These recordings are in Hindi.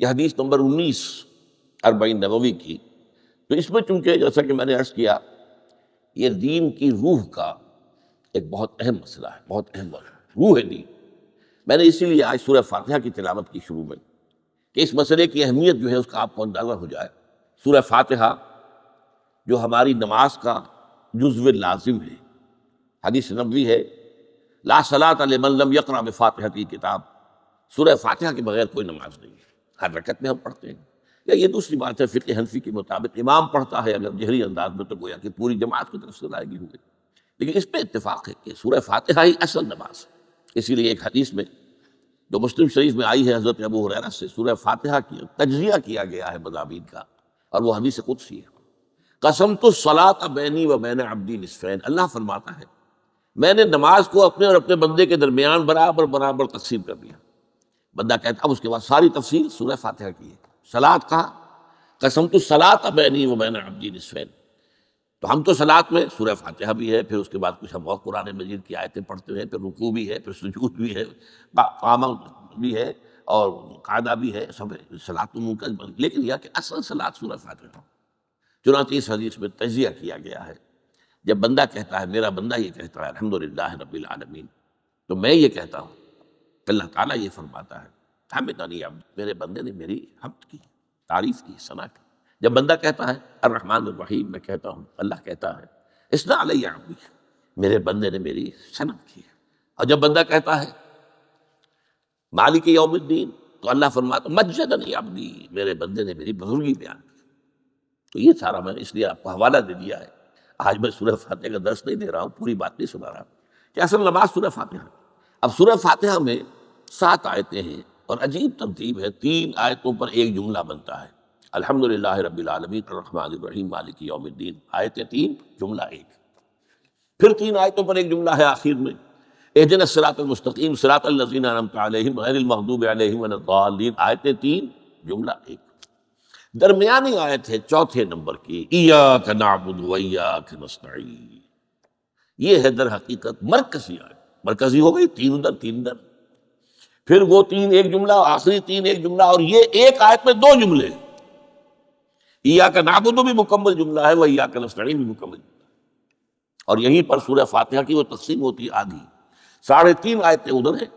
यह हदीस नंबर उन्नीस अरबाइन नबवी की तो इसमें चूंकि जैसा कि मैंने अर्ज़ किया ये दीन की रूह का एक बहुत अहम मसला है बहुत अहम मसला रूह है दीन मैंने इसीलिए आज सूर्य फातहा की तिलावत की शुरू में कि इस मसले की अहमियत जो है उसका आपको अंदाज़ा हो जाए सूर्य फातहा जो हमारी नमाज का जुज्व लाजिम है हदीस नबी है ला सलात अलम यकरा में फातहा की किताब सूर्य फातहा के बगैर कोई नमाज नहीं है हर रकत में हम पढ़ते हैं या ये दूसरी बात है फिर हनफी के मुताबिक इमाम पढ़ता है अगर मतलब जहरी अंदाज में तो गोया कि पूरी जमात की तरफ से अदायगी हुई लेकिन इस पर इतफाक़ है कि सूर्य फातहा ही असल नमाज है इसीलिए एक हदीस में जो मुस्लिम शरीफ में आई है हज़रत अबू हुरैरा से सूर्य फातहा की तजिया किया गया है मजामीन का और वह हदीस सी है कसम तो सलात बैनी व बैन अब्दी नसफ़ैन अल्लाह फरमाता है मैंने नमाज को अपने और अपने बंदे के दरमियान बराबर बराबर तकसीम कर दिया बंदा कहता अब उसके बाद सारी तफसील सूर्य फातह की है सलाद कहा कसम तो सलात बैनी वो बैन अब्दी नस्फैन तो हम तो सलाद में सूर्य फातह भी है फिर उसके बाद कुछ हम और कुरान मजीद की आयतें पढ़ते हैं फिर रुकू भी है फिर सजूद भी है कामा भी है और कायदा भी है सब सलात तो मुमकिन लेकिन यह कि असल सलाद सूर्य फातह चुनाची इस हदीस में तजिया किया गया है जब बंदा कहता है मेरा बंदा ये कहता है अलहमदिल्ला रबीआलमीन तो मैं ये कहता हूँ अल्लाह ताला ये फरमाता है हमिद नहीं अब मेरे बंदे ने मेरी हफ्त की तारीफ की सना की जब बंदा कहता है अर्रहमान रहीम मैं कहता हूँ अल्लाह कहता है इसना अबी मेरे बंदे ने मेरी सना की है और जब बंदा कहता है मालिक यौमुद्दीन तो अल्लाह फरमाता मज्जदन अबदी मेरे बंदे ने मेरी बुजुर्गी बयान की तो ये सारा मैंने इसलिए आपको हवाला दे दिया है आज मैं सूर्य फातह का दर्श नहीं दे रहा हूँ पूरी बात नहीं सुना रहा कि असल नमाज सूर्य फातह अब सूर्य फातह में सात आयतें हैं और अजीब तरतीब है तीन आयतों पर एक जुमला बनता है अलहमदिल्ला रबीआलमीम मालिक यौमद्दीन आयत तीन जुमला एक फिर तीन आयतों पर एक जुमला है आखिर में एजन सरातमस्तकीम सरातलजीन महदूब आयत तीन जुमला एक दरमियानी आयत है चौथे नंबर की ये है दर हकीकत मरकजी आयत मरकजी हो गई तीन उधर तीन उधर फिर वो तीन एक जुमला आखिरी तीन एक जुमला और ये एक आयत में दो जुमले ईया का नाबुद भी मुकम्मल जुमला है वह ईया का नस्तीन भी मुकम्मल जुमला और यहीं पर सूर्य फातिहा की वो तकसीम होती है आधी साढ़े तीन आयतें उधर हैं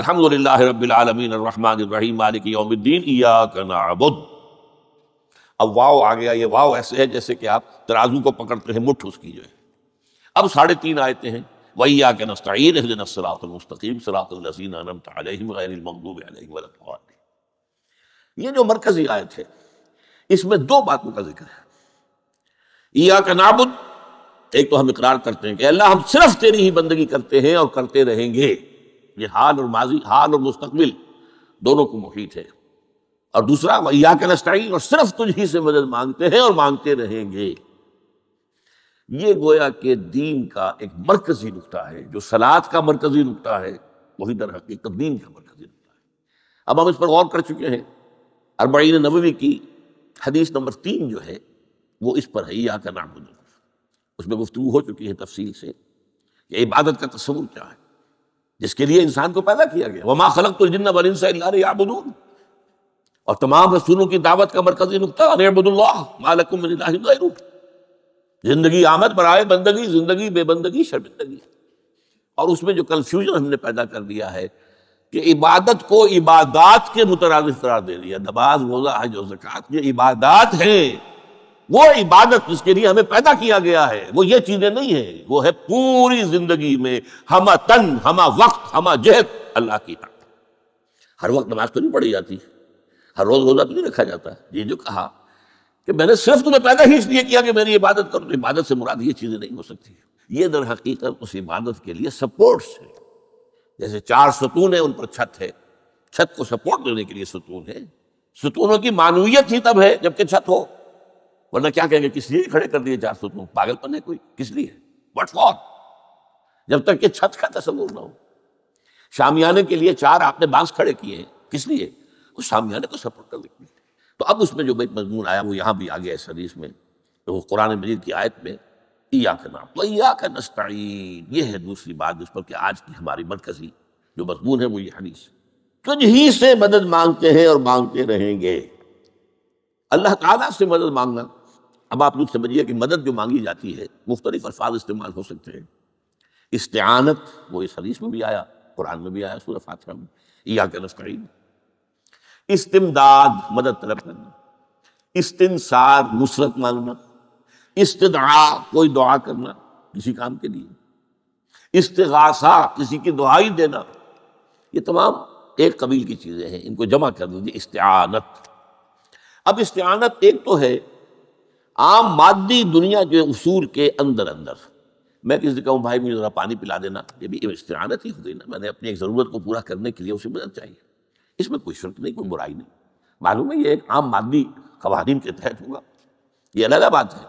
अलहमदिल्ला रबीआलमीन रहीम मालिक योमुद्दीन ईया का नाबुद अब वाव आ गया ये वाव ऐसे है जैसे कि आप तराजू को पकड़ते हैं मुठ उसकी जो है अब साढ़े तीन आयतें हैं वैया के नस्तीन दिन जो मरकजी आयत है इसमें दो बातों का जिक्र है ईया का नाबुद एक तो हम इकरार करते हैं कि अल्लाह हम सिर्फ तेरी ही बंदगी करते हैं और करते रहेंगे ये हाल और माजी हाल और मुस्तकबिल दोनों को मुहित है और दूसरा वैया का नस्टाइन और सिर्फ तुझ ही से मदद मांगते हैं और मांगते रहेंगे ये गोया के दीन का एक मरकजी नुकता है जो सलाद का मरकजी नुकता है वही दर हकीकत दीन का मरकजी नुकता है अब हम इस पर गौर कर चुके हैं अरबईन नबी की हदीस नंबर तीन जो है वो इस पर है या का नाम उसमें गुफ्तु हो चुकी है तफसील से कि इबादत का तस्वूर क्या है जिसके लिए इंसान को पैदा किया गया वमा खलक तो जिन्ना बल याबदून और तमाम रसूलों की दावत का मरकजी नुकता मालकुम जिंदगी आमद पर आए बंदगी जिंदगी बेबंदगी शर्मिंदगी और उसमें जो कन्फ्यूजन हमने पैदा कर दिया है कि इबादत को इबादत के मुतराज करार दे दिया नमाज रोजा है जो जक़ात ये इबादत है वो इबादत जिसके लिए हमें पैदा किया गया है वो ये चीजें नहीं है वो है पूरी जिंदगी में हम तन हम वक्त हम जहद अल्लाह की हर वक्त नमाज तो नहीं पढ़ी जाती हर रोज रोजा तो नहीं रखा जाता ये जो कहा कि मैंने सिर्फ तुम्हें पैदा ही इसलिए किया कि मेरी इबादत करो तो इबादत से मुराद ये चीज़ें नहीं हो सकती ये दर हकीकत उस इबादत के लिए सपोर्ट्स है जैसे चार सतून है उन पर छत है छत को सपोर्ट देने के लिए सतून है सतूनों की मानवीयत ही तब है जबकि छत हो वरना क्या कहेंगे किस लिए खड़े कर दिए चार सतून पागलपन है कोई किस लिए वट फॉर जब तक कि छत का तस्वूर ना हो शामियाने के लिए चार आपने बांस खड़े किए हैं किस लिए उस शामियाने को सपोर्ट करने के लिए तो अब उसमें जो भाई मजमून आया वो यहाँ भी आ गया इस हदीस में तो वो कुरान मजीद की आयत में ईया का नाम तो ईया का नस्ताइन ये है दूसरी बात जिस पर कि आज की हमारी मरकजी जो मजमून है वो ये हदीस तुझ तो ही से मदद मांगते हैं और मांगते रहेंगे अल्लाह ताला से मदद मांगना अब आप लोग समझिए कि मदद जो मांगी जाती है मुख्तलिफ अल्फाज इस्तेमाल हो सकते हैं इस्तानत वो इस हदीस में भी आया कुरान में भी आया सूरह फातहा में ईया का नस्ताइन इस्तिमदाद मदद तलब करना इस्तिनसार नुसरत मांगना इस्तदा कोई दुआ करना किसी काम के लिए इस्तगासा किसी की दुआई देना ये तमाम एक कबील की चीज़ें हैं इनको जमा कर दीजिए इस्तानत अब इस्तानत एक तो है आम मादी दुनिया के उसूल के अंदर अंदर मैं किसी कहूँ भाई मुझे ज़रा पानी पिला देना ये भी इस्तानत ही हो गई ना मैंने अपनी एक ज़रूरत को पूरा करने के लिए उसे मदद चाहिए इसमें कोई शर्क नहीं कोई बुराई नहीं मालूम है ये एक आम मादी कवानीन के तहत होगा ये अलग बात है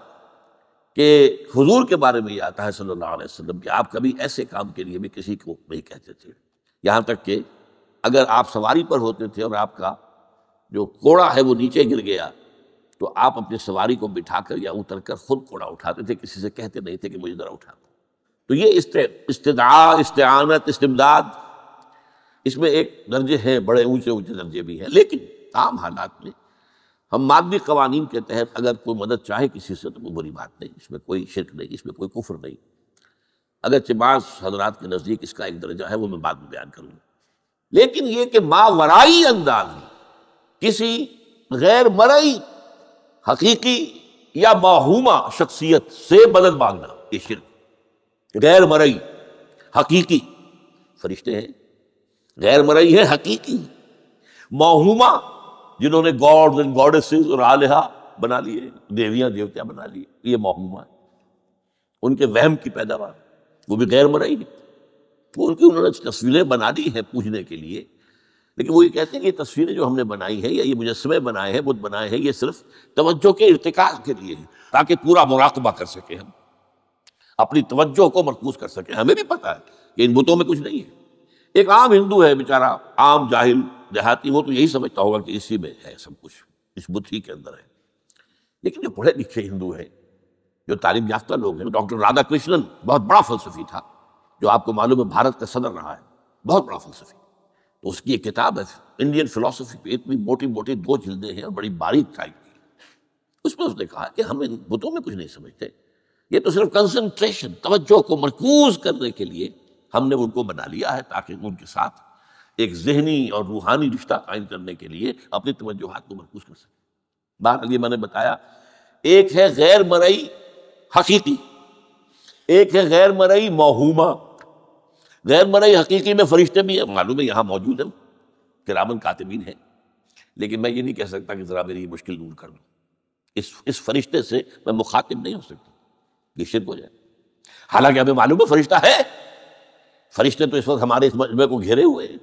कि हुजूर के बारे में ये आता है सल्लल्लाहु अलैहि वसल्लम कि आप कभी ऐसे काम के लिए भी किसी को नहीं कहते थे यहाँ तक कि अगर आप सवारी पर होते थे और आपका जो कोड़ा है वो नीचे गिर गया तो आप अपनी सवारी को बिठाकर या उतर कर खुद कोड़ा उठाते थे किसी से कहते नहीं थे कि मुझे ज़रा उठा तो ये इस्तेदा इस्तानत इस्तेमदाद इसमें एक दर्जे हैं बड़े ऊंचे ऊंचे दर्जे भी हैं लेकिन आम हालात में हम मादी कवानीन के तहत अगर कोई मदद चाहे किसी से तो कोई बुरी बात नहीं इसमें कोई शिरक नहीं इसमें कोई कुफर नहीं अगर चबास हजरात के नज़दीक इसका एक दर्जा है वो मैं बाद में बयान करूँगा लेकिन ये कि मावराई अंदाज में किसी गैर मरई हकीकी या माहूमा शख्सियत से मदद मांगना ये शिरक गैर मरई हकीकी फरिश्ते हैं गैर मरई है हकीकी मोहूमा जिन्होंने गॉड्स एंड गॉडेसेस और आलिहा बना लिए देवियां देवतियां बना लिए ये मोहम्मा है उनके वहम की पैदावार वो भी गैर मरई है वो उनकी उन्होंने तस्वीरें बना दी हैं पूछने के लिए लेकिन वो ये कहते हैं कि ये तस्वीरें जो हमने बनाई है या ये मुजस्मे बनाए हैं बुद्ध बनाए हैं ये सिर्फ तवज्जो के इरतका के लिए है ताकि पूरा मुराकबा कर सके हम अपनी तवज्जो को मरकूज कर सके हमें भी पता है कि इन बुतों में कुछ नहीं है एक आम हिंदू है बेचारा आम जाहिल देहाती वो तो यही समझता होगा कि इसी में है सब कुछ इस बुद्धि के अंदर है लेकिन जो पढ़े लिखे हिंदू हैं जो तालीम याफ्ता लोग हैं डॉक्टर राधा कृष्णन बहुत बड़ा फलसफी था जो आपको मालूम है भारत का सदर रहा है बहुत बड़ा फलसफी तो उसकी एक किताब है इंडियन फिलोसफी पे इतनी मोटी मोटी दो जिल्दें हैं और बड़ी बारीक टाइप की उसमें उसने कहा कि हम इन बुतों में कुछ नहीं समझते ये तो सिर्फ कंसंट्रेशन तवज्जो को मरकूज करने के लिए हमने उनको बना लिया है ताकि उनके साथ एक जहनी और रूहानी रिश्ता कायम करने के लिए अपनी तवज्जोहत को मरकूज कर सकें बात ये मैंने बताया एक है गैर मरई हकीकी एक है गैर मरई महुमा गैर मरई हकीकी में फरिश्ते भी हैं मालूम है यहाँ मौजूद है किरामन कातबीन है लेकिन मैं ये नहीं कह सकता कि ज़रा मेरी मुश्किल दूर कर लूँ इस इस फरिश्ते से मैं मुखातिब नहीं हो सकता ये शिरक हो जाए हालांकि हमें मालूम है फरिश्ता है फरिश्ते तो इस वक्त हमारे इस मजमे को घेरे हुए हैं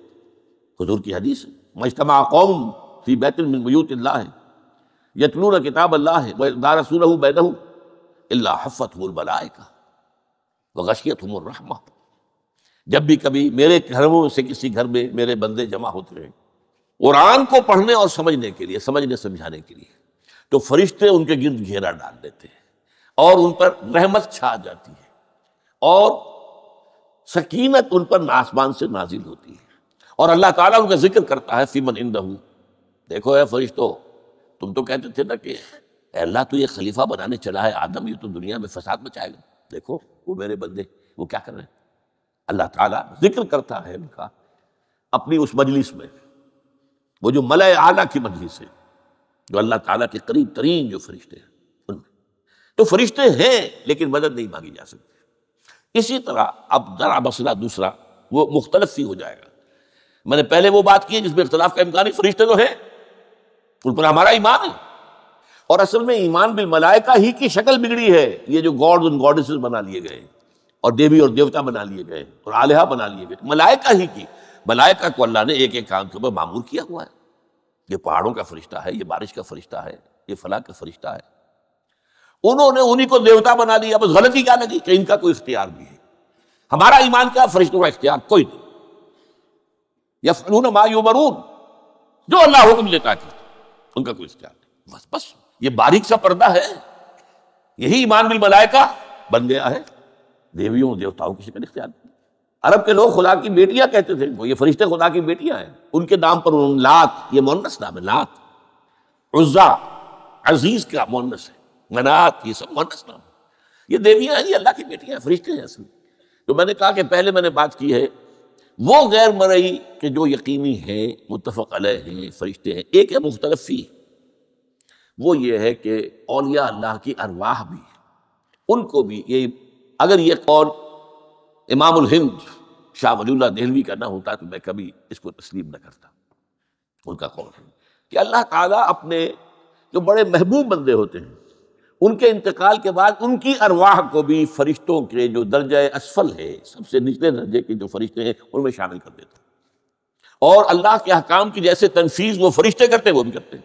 हजूर की हदीस मजतमा कौम फी बैतमयूत है यतनूर किताब अल्लाह है दारसूल बैनहू अल्ला हफ़त बलाए का वशियत रहमा जब भी कभी मेरे घरों से किसी घर में मेरे बंदे जमा होते हैं कुरान को पढ़ने और समझने के लिए समझने समझाने के लिए तो फरिश्ते उनके गिर्द घेरा डाल देते हैं और उन पर रहमत छा जाती है और सकीनत उन पर आसमान से नाजिल होती है और अल्लाह ताला उनका जिक्र करता है फीमन इन दहू देखो है फरिश्तो तुम तो कहते थे ना कि अल्लाह तो ये खलीफा बनाने चला है आदम ये तो दुनिया में फसाद मचाएगा देखो वो मेरे बंदे वो क्या कर रहे हैं अल्लाह ताला जिक्र करता है उनका अपनी उस मजलिस में वो जो मलय आला की मजलिस है जो अल्लाह ताला के करीब तरीन जो फरिश्ते हैं उनमें तो फरिश्ते हैं लेकिन मदद नहीं मांगी जा सकती इसी तरह अब जरा मसला दूसरा वो मुख्तलफ ही हो जाएगा मैंने पहले वो बात की जिसमें इख्तलाफ का इम्कान फरिश्ते तो है उन पर हमारा ईमान है और असल में ईमान बिल मलाइका ही की शक्ल बिगड़ी है ये जो गॉड्स उन गॉडेसेस बना लिए गए और देवी और देवता बना लिए गए और आलिहा बना लिए गए मलाइका ही की मलाइका को अल्लाह ने एक एक काम के ऊपर मामूर किया हुआ है ये पहाड़ों का फरिश्ता है ये बारिश का फरिश्ता है ये फलाह का फरिश्ता है उन्होंने उन्हीं को देवता बना दिया बस गलती क्या लगी कि इनका कोई इख्तियार नहीं है हमारा ईमान क्या फरिश्तों का इख्तियार कोई नहीं या यफलून मायूमरून जो अल्लाह हुक्म देता है उनका कोई इख्तियार नहीं बस बस ये बारीक सा पर्दा है यही ईमान बिल मलायका बन गया है देवियों देवताओं किसी पर इख्तियार नहीं अरब के लोग खुदा की बेटियां कहते थे ये फरिश्ते खुदा की बेटियां हैं उनके नाम पर उन्होंने लात ये मोनस नाम है लात उज्जा अजीज का मोनस है मनात ये सब मानस नाम ये देवियां हैं ये अल्लाह की बेटियां फरिश्ते हैं असल तो मैंने कहा कि पहले मैंने बात की है वो गैर मरई के जो यकीनी है मुतफ़ अलह हैं फरिश्ते हैं एक है मुख्तलफी वो ये है कि औलिया अल्लाह की अरवाह भी है उनको भी ये अगर ये कौन इमाम हिंद शाह वलील्ला दहलवी का ना होता तो मैं कभी इसको तस्लीम न करता उनका कौन है कि अल्लाह ताला अपने जो बड़े महबूब बंदे होते हैं उनके इंतकाल के बाद उनकी अरवाह को भी फरिश्तों के जो दर्जे असफल है सबसे निचले दर्जे के जो फरिश्ते हैं उनमें शामिल कर देता और अल्लाह के अहकाम की जैसे तनफीज वो फरिश्ते करते वो भी करते हैं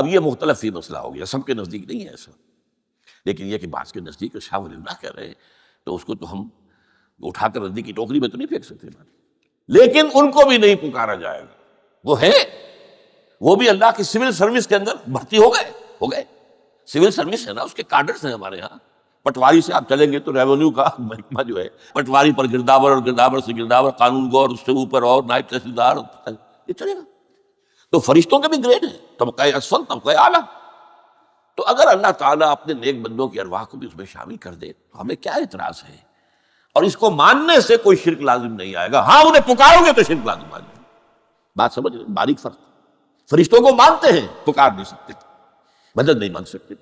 अब ये मुख्तलफ ही मसला हो गया सबके नज़दीक नहीं है ऐसा लेकिन यह कि बास के नज़दीक शाह वल्ला कह रहे हैं तो उसको तो हम उठाकर रद्दी की टोकरी में तो नहीं फेंक सकते लेकिन उनको भी नहीं पुकारा जाएगा वो है वो भी अल्लाह की सिविल सर्विस के अंदर भर्ती हो गए हो गए सिविल सर्विस है ना उसके कार्डर्स हैं हमारे यहाँ पटवारी से आप चलेंगे तो रेवेन्यू का महकमा जो है पटवारी पर गिरदावर और गिरदावर से गिरदावर कानून गौर उससे ऊपर और नायब तहसीलदार ये चलेगा तो फरिश्तों के भी ग्रेड है तबका तो असल तबका तो आला तो अगर अल्लाह ताला अपने नेक बंदों की अरवाह को भी उसमें शामिल कर दे तो हमें क्या इतराज है और इसको मानने से कोई शिरक लाजिम नहीं आएगा हाँ उन्हें पुकारोगे तो शिरक लाजिम आ जाएगा बात समझ बारीक फर्क फरिश्तों को मानते हैं पुकार नहीं सकते मदद नहीं मांग सकते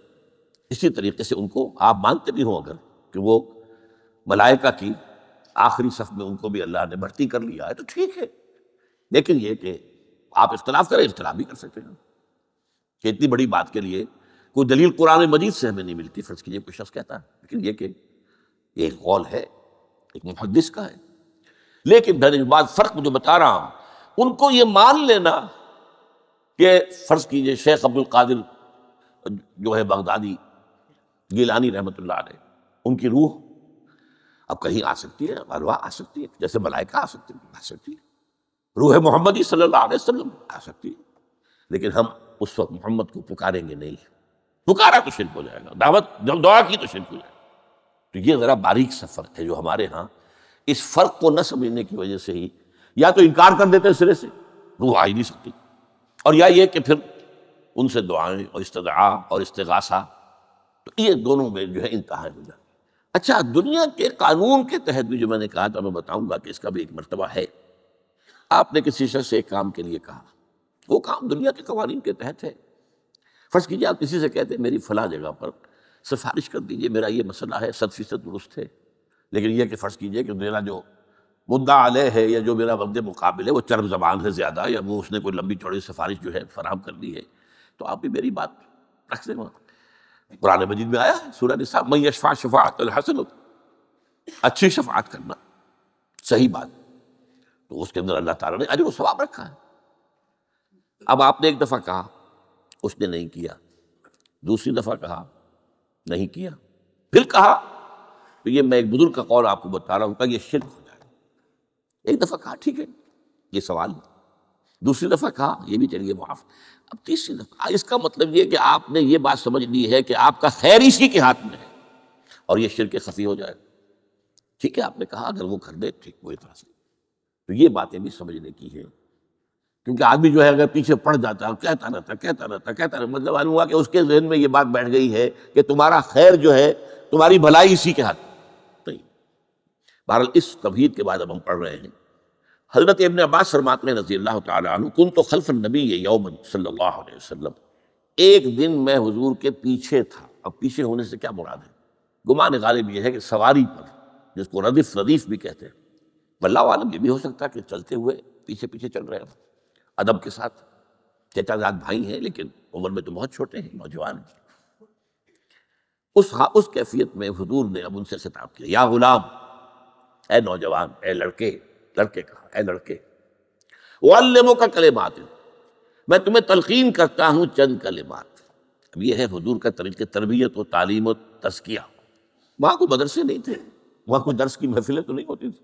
इसी तरीके से उनको आप मानते भी हो अगर कि वो मलाइका की आखिरी सफ में उनको भी अल्लाह ने भर्ती कर लिया है तो ठीक है लेकिन ये कि आप इख्तलाफ करें इख्तलाफ भी कर सकते हैं कि इतनी बड़ी बात के लिए कोई दलील कुरान मजीद से हमें नहीं मिलती फर्ज कीजिए कोई शख्स कहता है लेकिन ये कि एक गौल है एक मुहदस का है लेकिन धन बात फ़र्क जो बता रहा हूँ उनको ये मान लेना कि फ़र्ज कीजिए शेख अब्दुल कादिर जो है बगदादी गिलानी रहमत ने उनकी रूह अब कहीं आ सकती है अरवा आ सकती है जैसे मलाइका आ सकती है आ सकती है रूह मोहम्मदी ही वसल्लम आ सकती है लेकिन हम उस वक्त मोहम्मद को पुकारेंगे नहीं पुकारा तो शिल्प हो जाएगा दावत जब दुआ की तो शिल्प हो जाएगा तो ये ज़रा बारीक सा फ़र्क है जो हमारे यहाँ इस फ़र्क को न समझने की वजह से ही या तो इनकार कर देते हैं सिरे से रूह आ ही नहीं सकती और या ये कि फिर उनसे दुआएं और इस्तदा और इस्तगासा तो ये दोनों में जो है इंतहा हो जाती अच्छा दुनिया के कानून के तहत भी जो मैंने कहा था मैं बताऊंगा कि इसका भी एक मरतबा है आपने किसी शख्स से एक काम के लिए कहा वो काम दुनिया के कवानीन के तहत है फर्ज कीजिए आप किसी से कहते हैं मेरी फला जगह पर सिफारिश कर दीजिए मेरा ये मसला है सत फीसद दुरुस्त है लेकिन यह कि फ़र्ज़ कीजिए कि मेरा जो मुद्दा आलय है या जो मेरा वक्त मुकाबले है वो चर्म जबान है ज़्यादा या वो उसने कोई लंबी चौड़ी सिफारिश जो है फराम कर दी है तो आप भी मेरी बात रख दे पुराने मजिद में आया सूर्य निशा मई यशफा शफात हसन अच्छी शफात करना सही बात तो उसके अंदर अल्लाह ताला ने अरे वो स्वाब रखा है अब आपने एक दफ़ा कहा उसने नहीं किया दूसरी दफ़ा कहा नहीं किया फिर कहा तो ये मैं एक बुजुर्ग का कौल आपको बता रहा हूँ कहा यह शिरक हो जाए एक दफ़ा कहा ठीक है ये सवाल दूसरी दफ़ा कहा यह भी चलिए माफ अब तीसरी दफा इसका मतलब यह कि आपने ये बात समझ ली है कि आपका खैर इसी के हाथ में है और यह शिरक खफी हो जाएगा ठीक है आपने कहा अगर वो कर दे ठीक वो तरह से तो ये बातें भी समझने की है क्योंकि आदमी जो है अगर पीछे पड़ जाता है कहता रहता कहता रहता कहता रहता मतलब मालूम हुआ कि उसके जहन में ये बात बैठ गई है कि तुम्हारा खैर जो है तुम्हारी भलाई इसी के हाथ नहीं बहरहाल इस तभीद के बाद अब हम पढ़ रहे हैं हजरत इबन अब्बास फरमाते में रजी अल्लाह तुन तो खल्फ नबी यौमन सल्लाम एक दिन मैं हुजूर के पीछे था अब पीछे होने से क्या मुराद है गुमान गालिब यह है कि सवारी पर जिसको रदीफ रदीफ भी कहते हैं वल्ला आलम यह भी हो सकता है कि चलते हुए पीछे पीछे चल रहे हैं अदब के साथ चचाजाद भाई हैं लेकिन उम्र में तो बहुत छोटे हैं नौजवान उस हाँ, उस कैफियत में हजूर ने अब उनसे खिताब किया या गुलाम ए नौजवान ए लड़के लड़के का है लड़के वालमों का कलेमात मैं तुम्हें तलकीन करता हूँ चंद बात अब यह है हजूर का तरीके तरबियत व तालीम व तस्किया वहाँ को मदरसे नहीं थे वहाँ कोई दर्श की महफिलें तो नहीं होती थी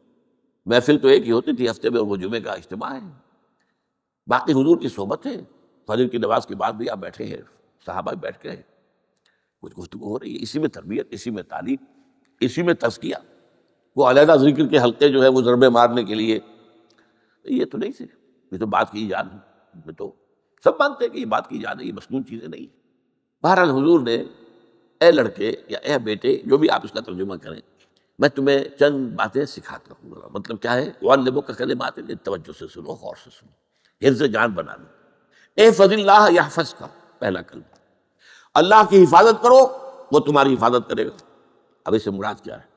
महफिल तो एक ही होती थी हफ्ते में वो जुमे का इज्तम है बाकी हजूर की सोबत है फजर की नमाज के बाद भी आप बैठे हैं साहबा बैठ गए कुछ गुफ्तु हो रही है इसी में तरबियत इसी में तालीम इसी में तस्किया वो अलहदा जिक्र के हल्के जो है वो ज़रबे मारने के लिए ये तो नहीं से ये तो बात की जान में तो सब मानते हैं कि ये बात की जान है ये मसनून चीज़ें नहीं बहरहाल हजूर ने ए लड़के या ए बेटे जो भी आप इसका तर्जुमा करें मैं तुम्हें चंद बातें सिखाता हूँ मतलब क्या है वन लेबो का कले बातें तवज्जो से सुनो गौर से सुनो हिरज जान बना लो ए फजिल्लाह या फज का पहला कल अल्लाह की हिफाजत करो वो तुम्हारी हिफाजत करेगा अब इसे मुराद क्या है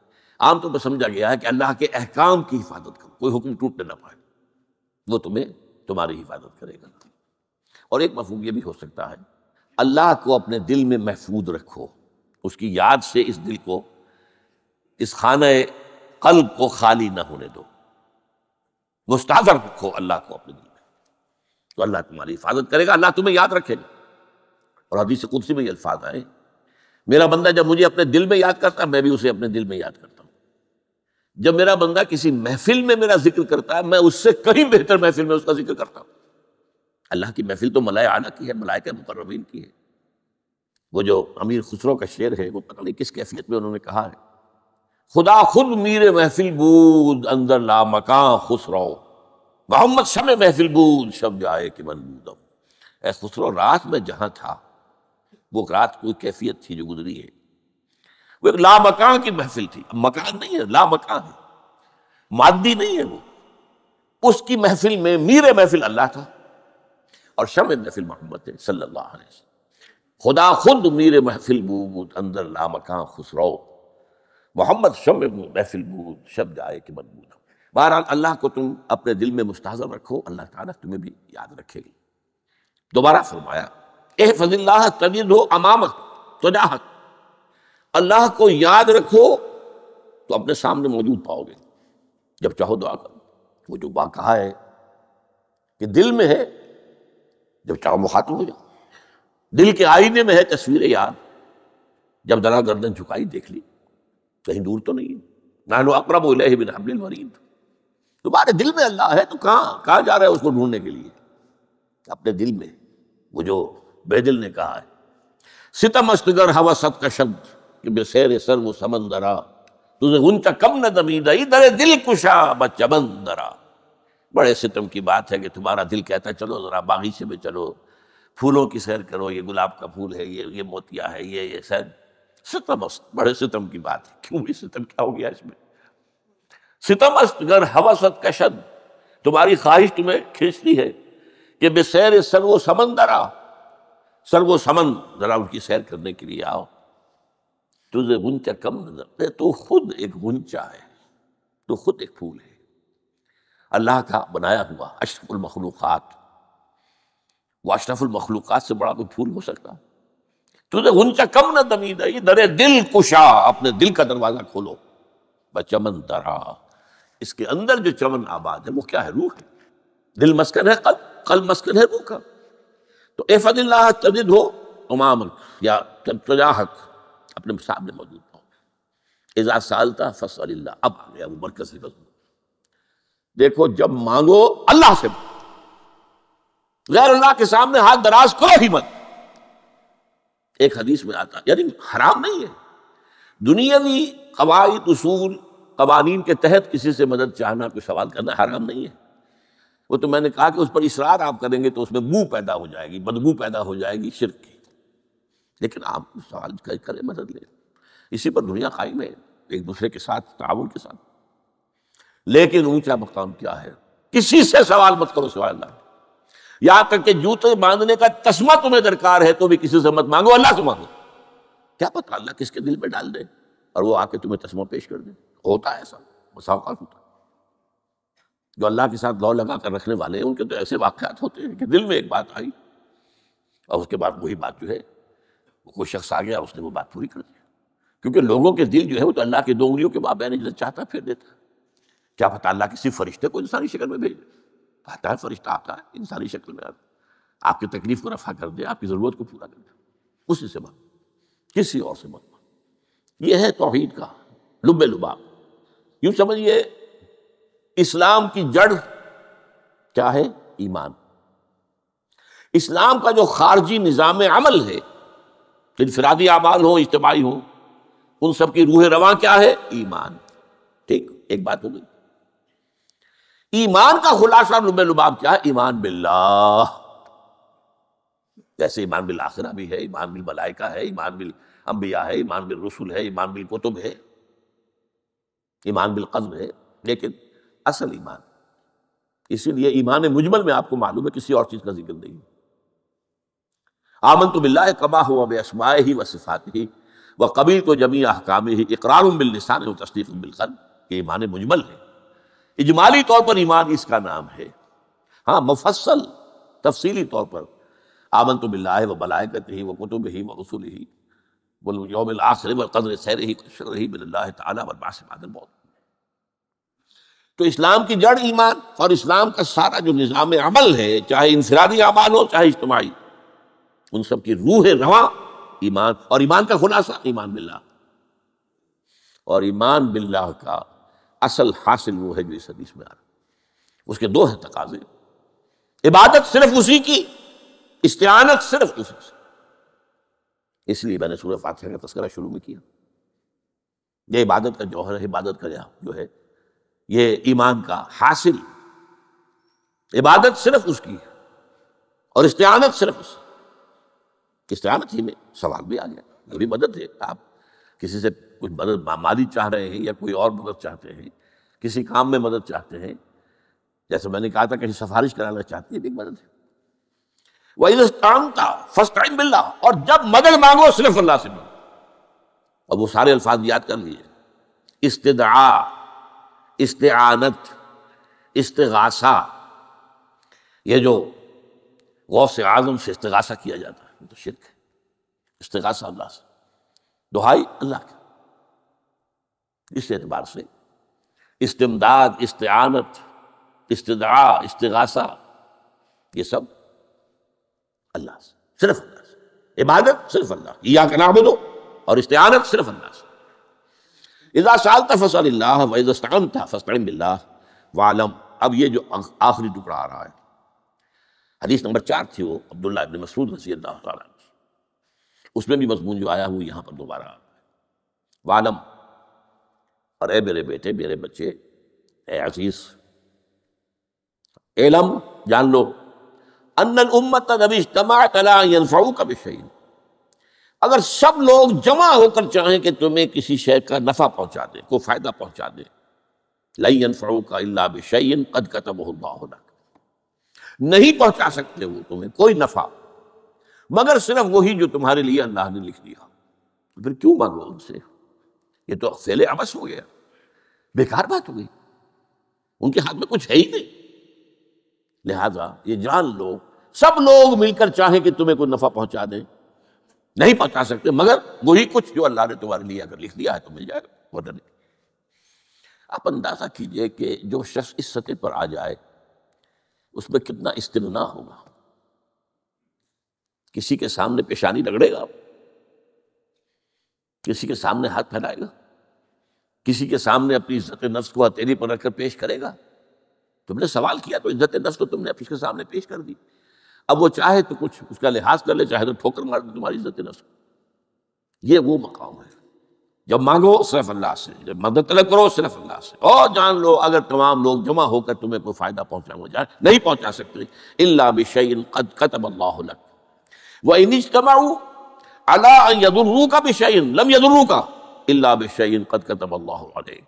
आमतौर तो पर समझा गया है कि अल्लाह के अहकाम की हिफाजत करो कोई हुक्म टूटने ना पाए वो तुम्हें तुम्हारी हिफाजत करेगा और एक मफहूम यह भी हो सकता है अल्लाह को अपने दिल में महफूज रखो उसकी याद से इस दिल को इस खाना कल को खाली ना होने दो मुस्ताजर रखो अल्लाह को अपने दिल में तो अल्लाह तुम्हारी हिफाजत करेगा अल्लाह तुम्हें याद रखेगा और हदीस कुर्सी में ये अल्फाज आए मेरा बंदा जब मुझे अपने दिल में याद करता है मैं भी उसे अपने दिल में याद करता जब मेरा बंदा किसी महफिल में मेरा जिक्र करता है मैं उससे कहीं बेहतर महफिल में उसका जिक्र करता हूँ अल्लाह की महफिल तो मलाय आला की है मलाय के मुकर्रबीन की है वो जो अमीर खुसरो का शेर है वो पता नहीं किस कैफियत में उन्होंने कहा है खुदा खुद मीर महफिल बूद अंदर ला मका खुसरो मोहम्मद शम महफिल बूद शब जाए कि मनबूदम ए खुसरो रात में जहाँ था वो रात कोई कैफियत थी जो गुजरी है वो एक लामकाह की महफिल थी मकान नहीं है लामकाह है मादी नहीं है वो उसकी महफिल में मीर महफिल अल्लाह था और शम महफिल मोहम्मद सल्लल्लाहु अलैहि वसल्लम खुदा खुद मीर महफिल बूबूद अंदर लामकां खुसरो मोहम्मद शम महफिल बूद शब जाए कि मजबूत बहरहाल अल्लाह को तुम अपने दिल में मुस्ताजम रखो अल्लाह ताला तुम्हें भी याद रखेगी दोबारा फरमाया ए फजिल्ला तजिद हो अमामत तजाहत अल्लाह को याद रखो तो अपने सामने मौजूद पाओगे जब चाहो दुआ करो वो जो बा कहा है कि दिल में है जब चाहो मुखातिब हो जाओ दिल के आईने में है तस्वीर याद जब दरा गर्दन झुकाई देख ली कहीं दूर तो नहीं है नानो अकरब बिन हमिल वरीद तुम्हारे दिल में अल्लाह है तो कहाँ कहाँ जा रहा है उसको ढूंढने के लिए अपने दिल में वो जो बेदिल ने कहा है सितम अस्तगर हवा सत का शब्द कि बेसैर सर्व समंदरा तुझे उनका कम न दमीदई कुशा बचमंदरा बड़े सितम की बात है कि तुम्हारा दिल कहता है चलो ज़रा बागीचे में चलो फूलों की सैर करो ये गुलाब का फूल है ये ये मोतिया है ये ये सैर सितम बड़े सितम की बात है क्यों भी सितम क्या हो गया इसमें सितम अस्त गर हवसत कशन तुम्हारी ख्वाहिश तुम्हें खींचती है कि बेसैर सर्वो समंदरा सर्वो समन जरा उनकी सैर करने के लिए आओ तुझे गुंचा कम नजर तो खुद एक गुंचा है तो खुद एक फूल है अल्लाह का बनाया हुआ अशरफुल मखलूक़ात वो अशरफुल मखलूक़ात से बड़ा कोई फूल हो सकता तुझे गुंचा कम न दमीद है दर दिल कुशा अपने दिल का दरवाज़ा खोलो ब चमन दरा इसके अंदर जो चमन आबाद है वो क्या है रूह है दिल मस्कन है कल कल मस्कन है रूह का तो ए फदिल्ला तजिद हो उमाम या तजाहक अपने सामने मौजूद था एजा सालता फसल अब अबू बकर से देखो जब मांगो अल्लाह से गैर अल्लाह के सामने हाथ दराज करो ही मत एक हदीस में आता यानी हराम नहीं है दुनियावी कवायद उसूल कवानीन के तहत किसी से मदद चाहना कोई सवाल करना हराम नहीं है वो तो मैंने कहा कि उस पर इसरार आप करेंगे तो उसमें बू पैदा हो जाएगी बदबू पैदा हो जाएगी शिरक की लेकिन आप सवाल करें मदद लें इसी पर दुनिया कायम है एक दूसरे के साथ ताबुल के साथ लेकिन ऊंचा मकाम क्या है किसी से सवाल मत करो सवाल अल्लाह या करके जूते बांधने का तस्मा तुम्हें दरकार है तो भी किसी से मत मांगो अल्लाह से मांगो क्या पता अल्लाह किसके दिल में डाल दे और वो आके तुम्हें तस्मा पेश कर दे होता है ऐसा मुसाफात होता है जो अल्लाह के साथ लौ लगा कर रखने वाले हैं उनके तो ऐसे वाकत होते हैं कि दिल में एक बात आई और उसके बाद वही बात जो है वो शख्स आ गया उसने वो बात पूरी कर दी क्योंकि लोगों के दिल जो है वो तो अल्लाह की दो उंगलियों के बाबे ने चाहता फिर देता क्या पता अल्लाह किसी फरिश्ते को इंसानी शक्ल में भेज दे आता है फरिश्ता आता है इंसानी शक्ल में आता आपकी तकलीफ को रफा कर दे आपकी ज़रूरत को पूरा कर दे उसी से मत किसी और से मत ये यह है तोहहीद का लुबे लुबाब यूं समझिए इस्लाम की जड़ क्या है ईमान इस्लाम का जो खारजी निज़ाम अमल है इंसरादी आमाल हो इज्तमाही हो उन सब की रूह रवा क्या है ईमान ठीक एक बात हो गई ईमान का खुलासा नुब लुबाब क्या है ईमान बिल्ला जैसे ईमान बिल आखिरा भी है ईमान बिल मलाइका है ईमान बिल अम्बिया है ईमान बिल रसुल है ईमान बिल कुतुब है ईमान बिल कदम है लेकिन असल ईमान इसीलिए ईमान मुजमल में आपको मालूम है किसी और चीज़ का जिक्र नहीं है आमन तो बिल्ला कमा हुआ बेअसमा ही व सिफात ही व कबीर तो जमी अहकाम ही इकरार बिलसान व तस्दीक बिलखन ये ईमान मुजमल है इजमाली तौर पर ईमान इसका नाम है हाँ मुफसल तफसीली तौर पर आमन तो बिल्ला व बलायकत ही व कुतुब ही व रसूल ही योम आखिर व कदर सैर ही शर ही बिल्ला तबासबादल बहुत तो इस्लाम की जड़ ईमान और इस्लाम का सारा जो निज़ाम अमल है चाहे इंसरादी अमाल हो चाहे इज्तमाही उन सब की रूह रवा ईमान और ईमान का खुलासा ईमान बिल्ला और ईमान बिल्लाह का असल हासिल वो है जो इस हदीस में आ रहा उसके दो हैं तकाजे इबादत सिर्फ उसी की इस्तानत सिर्फ उसी से इसलिए मैंने सूर्य फातिहा का तस्करा शुरू में किया यह इबादत का जौहर है इबादत का जो है ये ईमान का हासिल इबादत सिर्फ उसकी है और इस्तानत सिर्फ उसकी इस्लामती में सवाल भी आ गया ये भी मदद है आप किसी से कुछ मदद माली चाह रहे हैं या कोई और मदद चाहते हैं किसी काम में मदद चाहते हैं जैसे मैंने कहा था कहीं सिफारिश कराना चाहते हैं भी मदद है वही काम था फर्स्ट टाइम मिल रहा और जब मदद मांगो सिर्फ अल्लाह से मांगो और वो सारे अल्फाज याद कर लिए इस्तदा इस्तानत इस्तगासा ये जो गौ से आजम से इस्तगासा किया जाता है तो शिरक है इस्तेगासा अल्लाह से दुहाई अल्लाह की इस एतबार से इस्temदाद इस्तानत इस्तदा इस्तेगासा ये सब अल्लाह से सिर्फ अल्लाह से इबादत सिर्फ अल्लाह की या का दो और इस्तानत सिर्फ अल्लाह से इजा साल था फसल अब ये जो आखिरी टुकड़ा आ रहा है हदीस नंबर चार थी वो अब्दुल्ला इबन मसूद रसी अल्लाह उसमें भी मजमून जो आया हुआ यहाँ पर दोबारा वालम और ए अरे मेरे बेटे मेरे बच्चे ए अजीज एलम जान लो अन्नल उम्मत नबी तमा का अगर सब लोग जमा होकर चाहें कि तुम्हें किसी शय का नफ़ा पहुंचा दे को फ़ायदा पहुंचा दे लई अनफाऊ का अल्लाह बिशन कद कतम होना नहीं पहुंचा सकते वो तुम्हें कोई नफा मगर सिर्फ वही जो तुम्हारे लिए अल्लाह ने लिख दिया तो फिर क्यों मांगो उनसे ये तो अकेले अबस हो गया बेकार बात हो गई उनके हाथ में कुछ है ही नहीं लिहाजा ये जान लो सब लोग मिलकर चाहें कि तुम्हें कोई नफा पहुंचा दें नहीं पहुंचा सकते मगर वही कुछ जो अल्लाह ने तुम्हारे लिए अगर लिख दिया है तो मिल जाएगा आप अंदाजा कीजिए कि जो शख्स इस सतह पर आ जाए उसमें कितना इस्तना होगा किसी के सामने पेशानी रगड़ेगा किसी के सामने हाथ फैलाएगा किसी के सामने अपनी इज्जत नफ्स को हथेली पर रखकर पेश करेगा तुमने सवाल किया तो इज्जत नफ्स को तो तुमने उसके सामने पेश कर दी अब वो चाहे तो कुछ उसका लिहाज कर ले चाहे तो ठोकर मार दे तुम्हारी इज्जत नफ्स यह वो मकाम है जब मांगो सिर्फ अल्लाह से जब मदद तलब करो सिर्फ अल्लाह से और जान लो अगर तमाम लोग जमा होकर तुम्हें कोई फ़ायदा पहुँचाना जाए नहीं पहुँचा सकते अल्ला कद कतब अल्लाह व इनजतमाऊ अला यदुर्रू का बिशन लम यदुर्रू का अल्ला बिशन कद कतब अल्लाह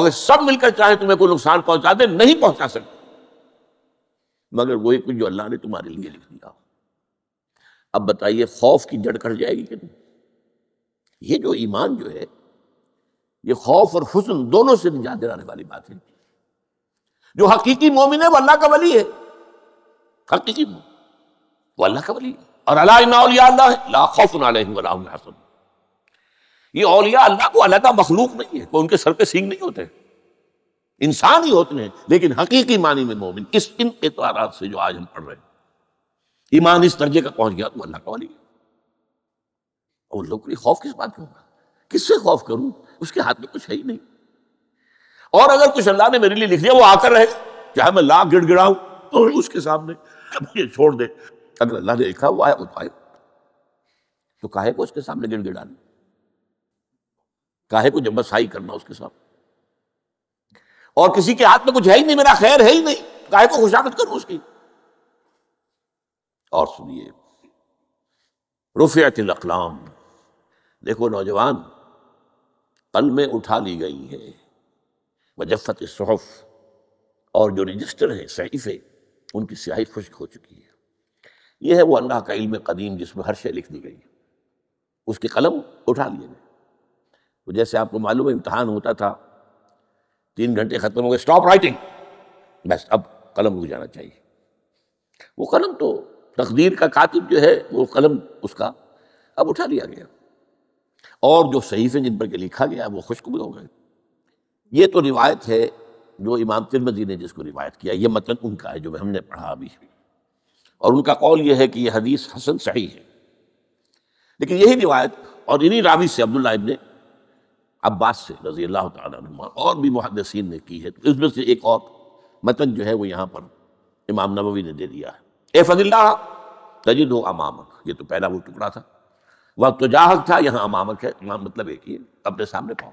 अगर सब मिलकर चाहे तुम्हें कोई नुकसान पहुंचा दे नहीं पहुँचा सकते मगर वही कुछ जो अल्लाह ने तुम्हारे लिए लिख दिया अब बताइए खौफ की जड़ कट जाएगी कि नहीं ये जो ईमान जो है ये खौफ और हुसन दोनों से निजात दिलाने वाली बात है जो हकीकी मोमिन है वो अल्लाह का वली है हकीकी वो अल्लाह का वली है और अल्लाह ला खौफ हसन ये औलिया अल्लाह को अलहदा मखलूक नहीं है कोई उनके सर पर सींग नहीं होते इंसान ही होते हैं लेकिन हकीकी मानी में मोमिन किस इन एतवार से जो आज हम पढ़ रहे हैं ईमान इस दर्जे का पहुंच गया तो अल्लाह का वली है और लोग खौफ किस बात का होगा किससे खौफ करूं उसके हाथ में कुछ है ही नहीं और अगर कुछ अल्लाह ने मेरे लिए लिख दिया वो आकर रहे चाहे मैं लाख गिड़ तो उसके सामने मुझे छोड़ दे अगर अल्लाह ने लिखा वो आया वो तो, तो काहे को उसके सामने गिड़ काहे को जम्बसाई करना उसके सामने और किसी के हाथ में कुछ है ही नहीं मेरा खैर है ही नहीं काहे को खुशामद करूं उसकी और सुनिए रुफियत अकलाम देखो नौजवान कलमें उठा ली गई हैं वजफ़त सहफ और जो रजिस्टर हैं सहीफ़े उनकी स्याही खुश्क हो चुकी है यह है वो अल्लाह का इल्म कदीम जिसमें हर शे लिख दी गई उसके कलम उठा लिए गए तो जैसे आपको मालूम है इम्तहान होता था तीन घंटे ख़त्म हो गए स्टॉप राइटिंग बस अब कलम रुक जाना चाहिए वो कलम तो तकदीर का कातिब जो है वो कलम उसका अब उठा लिया गया और जो सही से जिन पर के लिखा गया वो खुशकबी हो गए ये तो रिवायत है जो इमाम तिरमजी ने जिसको रिवायत किया ये मतलब उनका है जो हमने पढ़ा अभी और उनका कौल यह है कि यह हदीस हसन सही है लेकिन यही रिवायत और इन्हीं रावी से अब्दुल्ला इबन अब्बास से रजी अल्लाह तुम और भी मुहदसिन ने की है तो इसमें से एक और मतन जो है वो यहाँ पर इमाम नबवी ने दे दिया है ए फजिल्ला तजिद हो अमामक ये तो पहला वो टुकड़ा था वक्त तो जाहक था यहाँ अमामक है मतलब एक ही है अपने सामने पाओ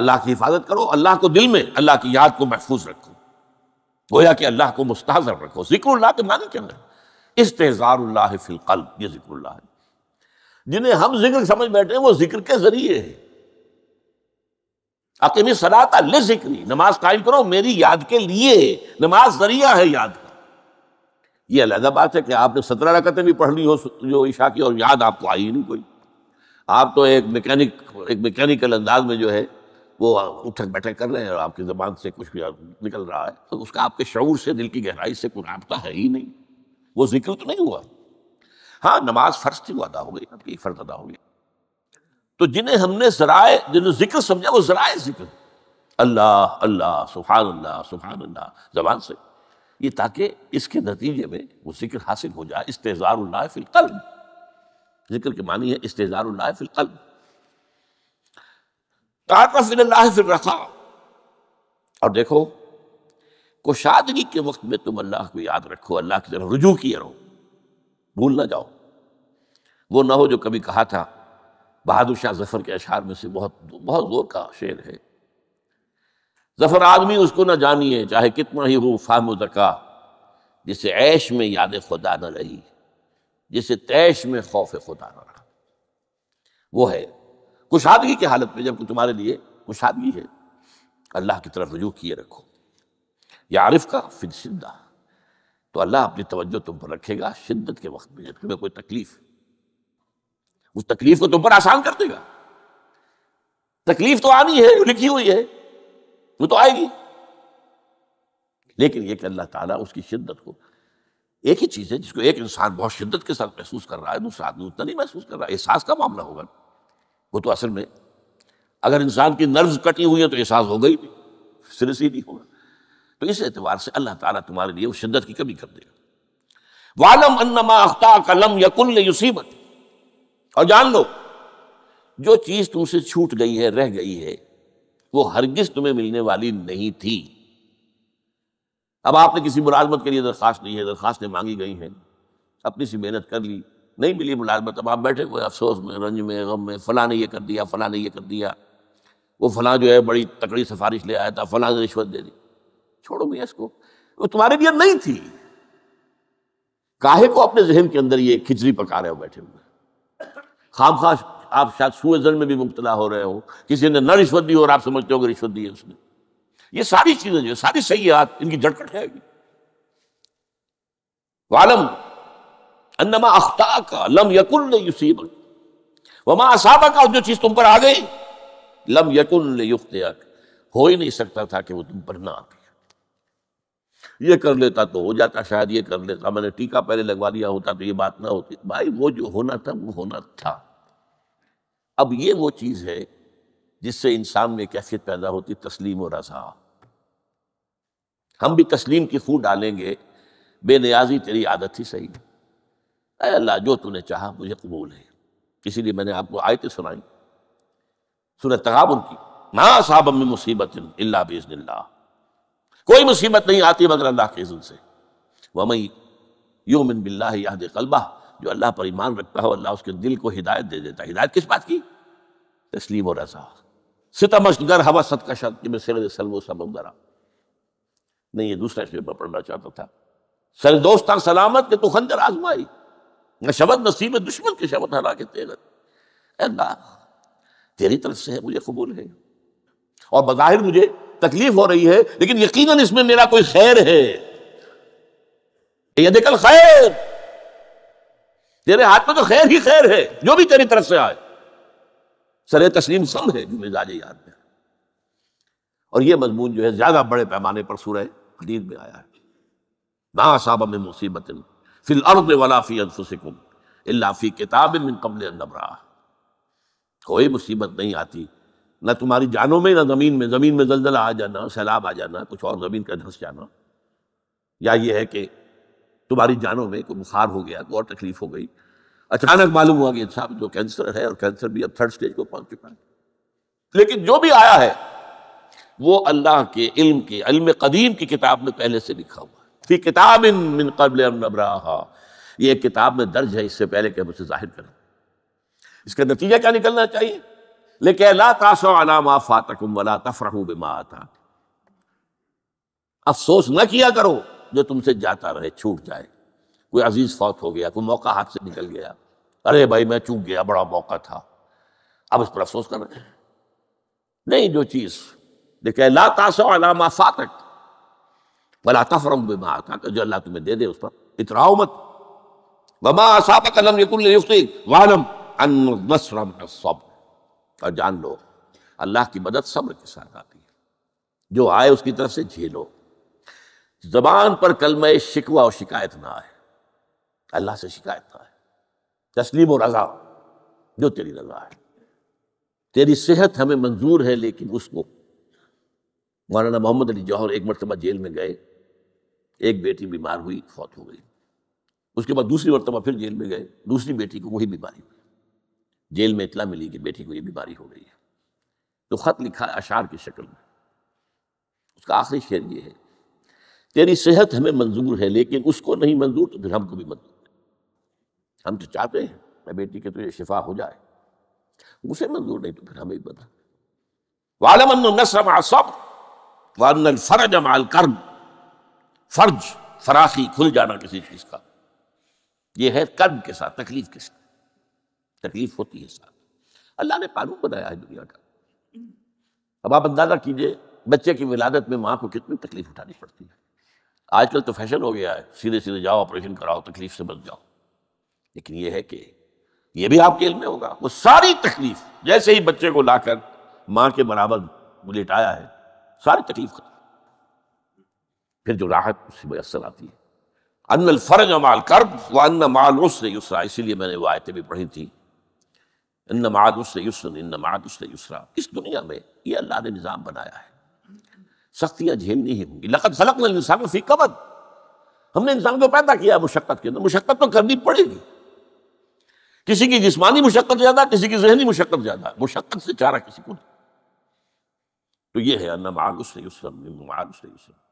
अल्लाह की हिफाजत करो अल्लाह को दिल में अल्लाह की याद को महफूज रखो गोया कि अल्लाह को मुस्ताजर रखो जिक्र के माने क्या है इस्तेजारल्ला फिलकल ये जिक्र है जिन्हें हम जिक्र समझ बैठे हैं वो जिक्र के जरिए है अकेमी सलाता ले जिक्री नमाज कायम करो मेरी याद के लिए नमाज जरिया है याद ये अलहदा बात है कि आपने सत्रह रकतें भी पढ़ ली हो जो ईशा की और याद आपको आई ही नहीं कोई आप तो एक मैकेनिक एक मैकेनिकल अंदाज में जो है वो उठक बैठक कर रहे हैं और आपकी ज़बान से कुछ भी निकल रहा है तो उसका आपके शौर से दिल की गहराई से कोई रबता है ही नहीं वो जिक्र तो नहीं हुआ हाँ नमाज फ़र्ज थी वो अदा हो गई आपकी फ़र्ज अदा हो गया तो जिन्हें हमने जराए जिन्हें जिक्र समझा वो जराए जिक्र अल्लाह अल्लाह सुबहान अल्लाह सुबहान अल्लाह जबान से ये ताकि इसके नतीजे में वो जिक्र हासिल हो जाए इस्तेजारुल्लाह फिल जिक्र के मानी है इस्तेजारुल्लाह फिल कल्ब फिर और देखो कुशादगी के वक्त में तुम अल्लाह को याद रखो अल्लाह की तरफ रुजू किए रहो भूल ना जाओ वो ना हो जो कभी कहा था बहादुर शाह जफर के अशार में से बहुत बहुत जोर का शेर है जफर आदमी उसको ना जानिए चाहे कितना ही हो फाहम दका जिसे ऐश में याद खुदा न रही जिसे तैश में खौफ खुदा न रहा वो है कुशादगी की हालत में जबकि तुम्हारे लिए कुशादगी है अल्लाह की तरफ रजू किए रखो या आरिफ का फिर शिद्दा तो अल्लाह अपनी तवज्जो तुम पर रखेगा शिद्दत के वक्त में जब तुम्हें कोई तकलीफ उस तकलीफ को तुम पर आसान कर देगा तकलीफ तो आनी है लिखी हुई है वो तो आएगी लेकिन ये कि अल्लाह ताला उसकी शिद्दत को एक ही चीज़ है जिसको एक इंसान बहुत शिद्दत के साथ महसूस कर रहा है दूसरा आदमी उतना नहीं महसूस कर रहा है एहसास का मामला होगा वो तो असल में अगर इंसान की नर्व कटी हुई है तो एहसास हो गई नहीं सिरे से ही नहीं होगा तो इस एतवार से अल्लाह ताला तुम्हारे लिए उस शिद्दत की कमी कर देगा वालम अन्नमा अख्ता कलम यकुल युसीबत और जान लो जो चीज़ तुमसे छूट गई है रह गई है वो हरगिज तुम्हें मिलने वाली नहीं थी अब आपने किसी मुलाजमत के लिए दरख्वास्त नहीं है दरख्वास्तें मांगी गई हैं अपनी सी मेहनत कर ली नहीं मिली मुलाजमत अब आप बैठे हुए अफसोस में रंज में गम में फ़लाँ ने ये कर दिया फ़लाँ ने ये कर दिया वो फलां जो है बड़ी तकड़ी सिफारिश ले आया था फलां ने रिश्वत दे दी छोड़ो भैया इसको वो तुम्हारे लिए नहीं थी काहे को अपने जहन के अंदर ये खिचड़ी पका रहे हो बैठे हुए खाम खास आप शायद सुएजल में भी मुबतला हो रहे हो किसी ने न रिश्वत दी हो और आप समझते हो कि रिश्वत दी है उसने ये सारी चीजें जो है सारी सही आत इनकी जड़कट है वालम अन्नमा अख्ता का लम यकुल युसीब वमा असाबा का जो चीज तुम पर आ गई लम यकुल युख्तिया हो ही नहीं सकता था कि वो तुम पर ना आ ये कर लेता तो हो जाता शायद ये कर लेता मैंने टीका पहले लगवा लिया होता तो ये बात ना होती भाई वो जो होना था वो होना था अब ये वो चीज़ है जिससे इंसान में कैफियत पैदा होती तस्लीम और रजा हम भी तस्लीम की खूह डालेंगे बेनियाजी तेरी आदत ही सही अरे अल्लाह जो तूने चाहा मुझे कबूल है इसीलिए मैंने आपको आयतें सुनाई सुन तगाब उनकी ना साहब में मुसीबत अल्ला बेजन कोई मुसीबत नहीं आती मगर अल्लाह के इज्जत से वमई योमिन बिल्ला याद कलबा जो अल्लाह पर ईमान रखता हो अल्लाह उसके दिल को हिदायत दे देता है हिदायत किस बात की तस्लीम और रजा सितम अशगर हवा सद का शब्द मैं सलमो सबम दरा नहीं ये दूसरा इसमें मैं पढ़ना चाहता था सर दोस्त सलामत के तू खंजर आजमाई न शबद नसीब दुश्मन के शबद हरा के तेरत अल्लाह तेरी तरफ से है मुझे कबूल है और बाहिर मुझे तकलीफ हो रही है लेकिन यकीनन इसमें मेरा कोई खैर है ये देखल खैर तेरे हाथ में तो खैर ही खैर है जो भी तेरी तरफ से आए सरे तस्लीम सब है जो मिजाज याद में और यह मजमून जो है ज्यादा बड़े पैमाने पर सूरह हदीद में आया है ना साबा में मुसीबत फिल अर्द वलाफी अनफुसकुम इलाफी किताब में कबल नबरा कोई मुसीबत नहीं आती न तुम्हारी जानों में ना ज़मीन में ज़मीन में जलजला आ जाना सैलाब आ जाना कुछ और ज़मीन का धंस जाना या ये है कि तुम्हारी जानों में कोई बुखार हो गया कोई और तकलीफ हो गई अचानक मालूम हुआ कि साहब अच्छा, जो कैंसर है और कैंसर भी अब थर्ड स्टेज को पहुंच चुका है लेकिन जो भी आया है वो अल्लाह के इल्म के इल्म कदीम की किताब में पहले से लिखा हुआ है किताब इन कबल नबराहा ये किताब में दर्ज है इससे पहले कि हम उसे जाहिर करें इसका नतीजा क्या निकलना चाहिए लेकिन ला फातकुम वला तफरहू बिमा आता अफसोस न किया करो जो तुमसे जाता रहे छूट जाए कोई अजीज फौत हो गया कोई मौका हाथ से निकल गया अरे भाई मैं चूक गया बड़ा मौका था अब इस पर अफसोस कर रहे नहीं जो चीज देखे लाता तासो अलामा फातक वला तफरम बिमा आता जो अल्लाह तुम्हें दे दे उस पर इतराओ मत और जान लो अल्लाह की मदद सब्र के साथ आती है जो आए उसकी तरफ से झेलो जबान पर कलम शिकवा और शिकायत ना आए अल्लाह से शिकायत ना आए तस्लीम और रजा जो तेरी रजा है तेरी सेहत हमें मंजूर है लेकिन उसको मौलाना मोहम्मद अली जौहर एक मरतबा जेल में गए एक बेटी बीमार हुई फौत हो गई उसके बाद दूसरी मरतबा फिर जेल में गए दूसरी बेटी को वही बीमारी हुई जेल में इतला मिली कि बेटी को ये बीमारी हो गई है तो ख़त लिखा अशार की शक्ल में उसका आखिरी शेर ये है तेरी सेहत हमें मंजूर है लेकिन उसको नहीं मंजूर तो फिर हमको भी मंजूर है हम तो चाहते हैं मैं बेटी के तुझे तो शिफा हो जाए उसे मंजूर नहीं तो फिर हमें भी बता वालम नसर सब वाल फरज अमाल कर्ब फर्ज फराखी खुल जाना किसी चीज का यह है कर्ब के साथ तकलीफ के साथ तकलीफ होती है साथ अल्लाह ने कानून बनाया है दुनिया का अब आप अंदाजा कीजिए बच्चे की विलादत में माँ को कितनी तकलीफ उठानी पड़ती है आजकल तो फैशन हो गया है सीधे सीधे जाओ ऑपरेशन कराओ तकलीफ से बच जाओ लेकिन यह है कि यह भी आपके इल में होगा वो सारी तकलीफ जैसे ही बच्चे को लाकर माँ के बराबर लिटाया है सारी तकलीफ खत्म फिर जो राहत उससे मैसर आती है अन फर्ज माल कर्ब व अन्न माल उसने युसरा इसीलिए मैंने वो आयतें भी पढ़ी थी इन माद उसने युसन इन माद उसने युसरा इस दुनिया में ये अल्लाह ने निज़ाम बनाया है सख्तियां झेलनी ही होंगी लकत खलक ने इंसान फी कबद हमने इंसान को पैदा किया मुशक्क़त के अंदर मुशक्क़त तो करनी पड़ेगी किसी की जिस्मानी मुशक्क़त ज़्यादा किसी की जहनी मुशक्क़त ज़्यादा मुशक्क़त से चारा किसी को नहीं तो ये है अन्ना मारूस नहीं